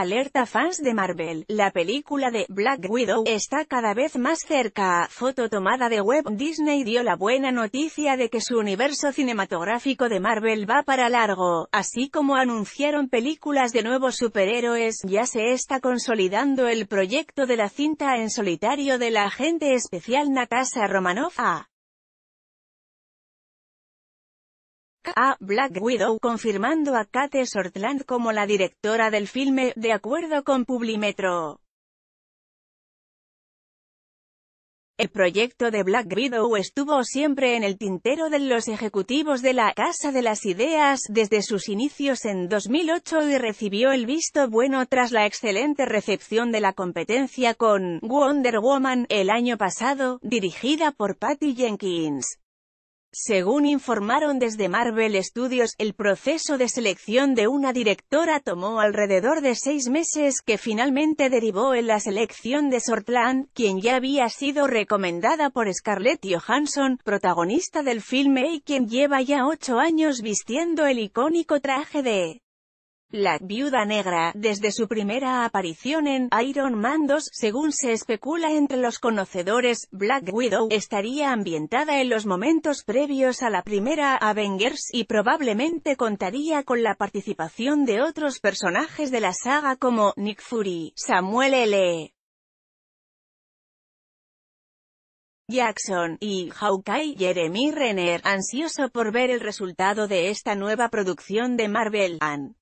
Alerta fans de Marvel, la película de Black Widow está cada vez más cerca. Foto tomada de web, Disney dio la buena noticia de que su universo cinematográfico de Marvel va para largo, así como anunciaron películas de nuevos superhéroes, ya se está consolidando el proyecto de la cinta en solitario de la agente especial Natasha Romanoff. Ah, a Black Widow confirmando a Kate Shortland como la directora del filme, de acuerdo con Publimetro. El proyecto de Black Widow estuvo siempre en el tintero de los ejecutivos de la Casa de las Ideas desde sus inicios en 2008 y recibió el visto bueno tras la excelente recepción de la competencia con Wonder Woman el año pasado, dirigida por Patty Jenkins. Según informaron desde Marvel Studios, el proceso de selección de una directora tomó alrededor de seis meses que finalmente derivó en la selección de Sortland, quien ya había sido recomendada por Scarlett Johansson, protagonista del filme y quien lleva ya ocho años vistiendo el icónico traje de la Viuda Negra, desde su primera aparición en Iron Man 2, según se especula entre los conocedores, Black Widow estaría ambientada en los momentos previos a la primera Avengers y probablemente contaría con la participación de otros personajes de la saga como Nick Fury, Samuel L. Jackson, y Hawkeye Jeremy Renner, ansioso por ver el resultado de esta nueva producción de Marvel, han